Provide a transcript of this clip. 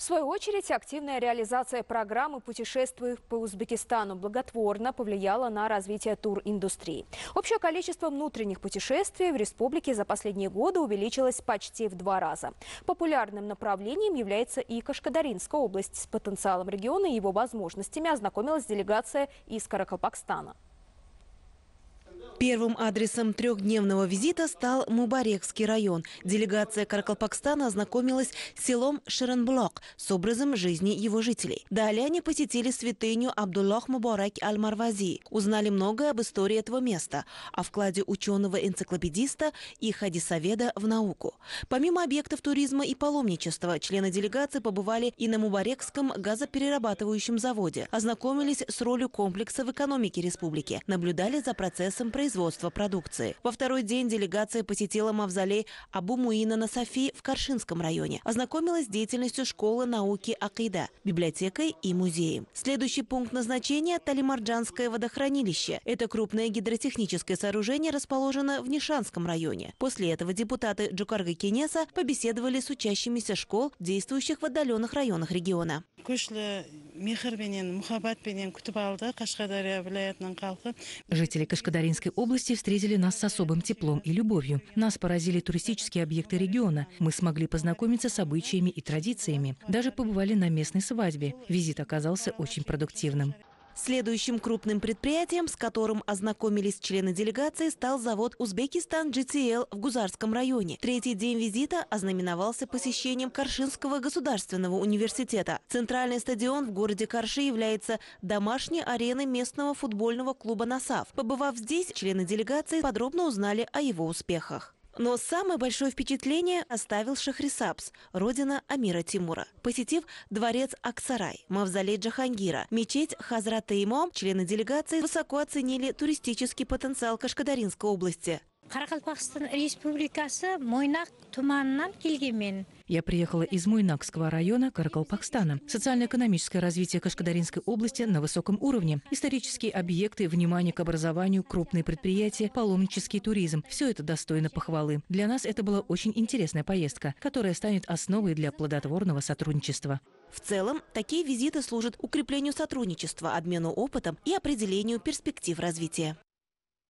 В свою очередь, активная реализация программы путешествий по Узбекистану благотворно повлияла на развитие туриндустрии. Общее количество внутренних путешествий в республике за последние годы увеличилось почти в два раза. Популярным направлением является и Кашкадаринская область. С потенциалом региона и его возможностями ознакомилась делегация из Каракалпакстана. Первым адресом трехдневного визита стал Мубарекский район. Делегация Каракалпакстана ознакомилась с селом Шеренблок с образом жизни его жителей. Далее они посетили святыню Абдуллах Мубарак Аль-Марвази, узнали многое об истории этого места, о вкладе ученого-энциклопедиста и хадисоведа в науку. Помимо объектов туризма и паломничества, члены делегации побывали и на Мубарекском газоперерабатывающем заводе, ознакомились с ролью комплекса в экономике республики, наблюдали за процессом производства производства продукции. Во второй день делегация посетила мавзолей Абу Муина на Софи в Каршинском районе. Ознакомилась с деятельностью школы науки Акида, библиотекой и музеем. Следующий пункт назначения – Талимарджанское водохранилище. Это крупное гидротехническое сооружение расположено в Нишанском районе. После этого депутаты Джукарга Кенеса побеседовали с учащимися школ, действующих в отдаленных районах региона мехр менен мухаббат менен кашкадария вилаятынын калкы жители кашкадаринской области встретили нас с особым теплом и любовью нас поразили туристические объекты региона мы смогли познакомиться с обычаями и традициями даже побывали на местной свадьбе визит оказался очень продуктивным Следующим крупным предприятием, с которым ознакомились члены делегации, стал завод «Узбекистан GTL» в Гузарском районе. Третий день визита ознаменовался посещением Каршинского государственного университета. Центральный стадион в городе Карши является домашней ареной местного футбольного клуба «Насав». Побывав здесь, члены делегации подробно узнали о его успехах. Но самое большое впечатление оставил Шахрисабс, родина Амира Тимура. Посетив дворец Аксарай, мавзолей Джахангира, мечеть Хазрата Имам, члены делегации высоко оценили туристический потенциал Кашкадаринской области. Қарақалпақстан Республикасы Мойнақ туманынан келген Я приехала из Муйнакского района Каракалпакстана. Социально-экономическое развитие Кашкадаринской области на высоком уровне. Исторические объекты, внимание к образованию, крупные предприятия, паломнический туризм. Все это достойно похвалы. Для нас это была очень интересная поездка, которая станет основой для плодотворного сотрудничества. В целом, такие визиты служат укреплению сотрудничества, обмену опытом и определению перспектив развития.